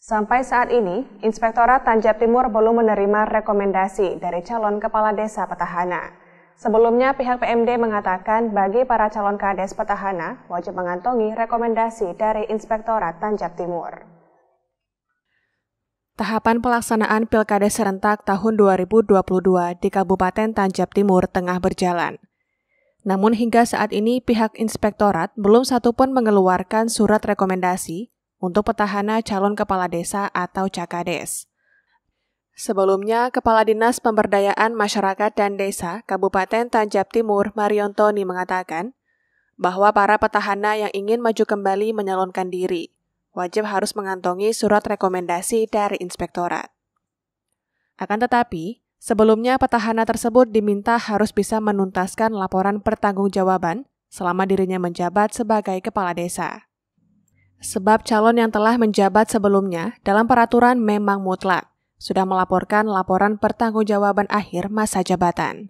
Sampai saat ini, Inspektorat Tanjab Timur belum menerima rekomendasi dari calon kepala desa petahana. Sebelumnya, pihak PMD mengatakan bagi para calon kades petahana wajib mengantongi rekomendasi dari Inspektorat Tanjab Timur. Tahapan pelaksanaan Pilkada serentak tahun 2022 di Kabupaten Tanjab Timur tengah berjalan. Namun hingga saat ini pihak inspektorat belum satupun mengeluarkan surat rekomendasi untuk petahana calon kepala desa atau Cakades. Sebelumnya, Kepala Dinas Pemberdayaan Masyarakat dan Desa Kabupaten Tanjab Timur Marion Toni mengatakan bahwa para petahana yang ingin maju kembali menyalonkan diri wajib harus mengantongi surat rekomendasi dari inspektorat. Akan tetapi, sebelumnya petahana tersebut diminta harus bisa menuntaskan laporan pertanggungjawaban selama dirinya menjabat sebagai kepala desa. Sebab calon yang telah menjabat sebelumnya dalam peraturan memang mutlak sudah melaporkan laporan pertanggungjawaban akhir masa jabatan.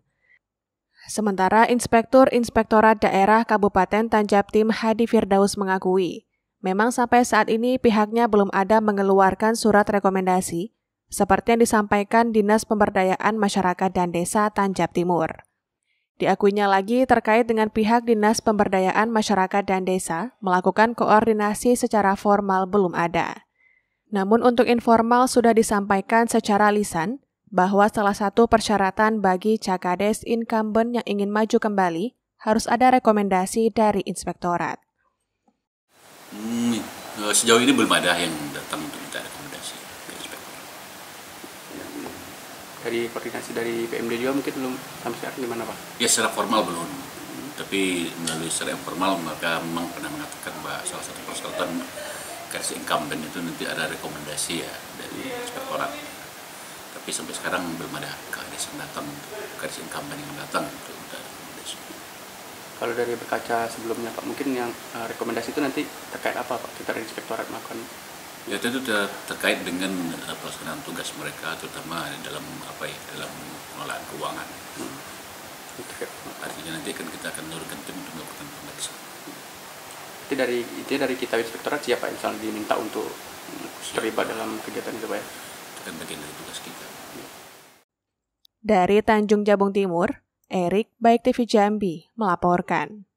Sementara Inspektur Inspektorat Daerah Kabupaten Tim Hadi Firdaus mengakui, memang sampai saat ini pihaknya belum ada mengeluarkan surat rekomendasi seperti yang disampaikan Dinas Pemberdayaan Masyarakat dan Desa Tanjab Timur. Diakuinya lagi terkait dengan pihak Dinas Pemberdayaan Masyarakat dan Desa melakukan koordinasi secara formal belum ada. Namun untuk informal sudah disampaikan secara lisan bahwa salah satu persyaratan bagi Cakades incumbent yang ingin maju kembali harus ada rekomendasi dari inspektorat. Hmm, sejauh ini belum ada yang datang dari koordinasi dari PMD juga mungkin belum sampai sekarang gimana Pak? Ya secara formal belum, tapi melalui secara informal mereka memang pernah mengatakan bahwa salah satu persyaratan kasih incumbent itu nanti ada rekomendasi ya dari inspektorat. Tapi sampai sekarang belum ada kades yang datang, kadis incumbent yang datang untuk rekomendasi. Kalau dari berkaca sebelumnya Pak, mungkin yang eh, rekomendasi itu nanti terkait apa Pak? Kita dari inspektorat melakukan Ya tentu sudah terkait dengan uh, pelaksanaan tugas mereka, terutama dalam apa ya dalam pengelolaan keuangan. Hmm. Artinya nanti kan kita akan nurunkan tim untuk melakukan pemeriksaan. Itu dari itu dari kita inspektorat siapa yang selalu diminta untuk terlibat ya. dalam kegiatan itu pak ya? Itu kan bagian dari tugas kita. Ya. Dari Tanjung Jabung Timur, Erik Baik TV Jambi melaporkan.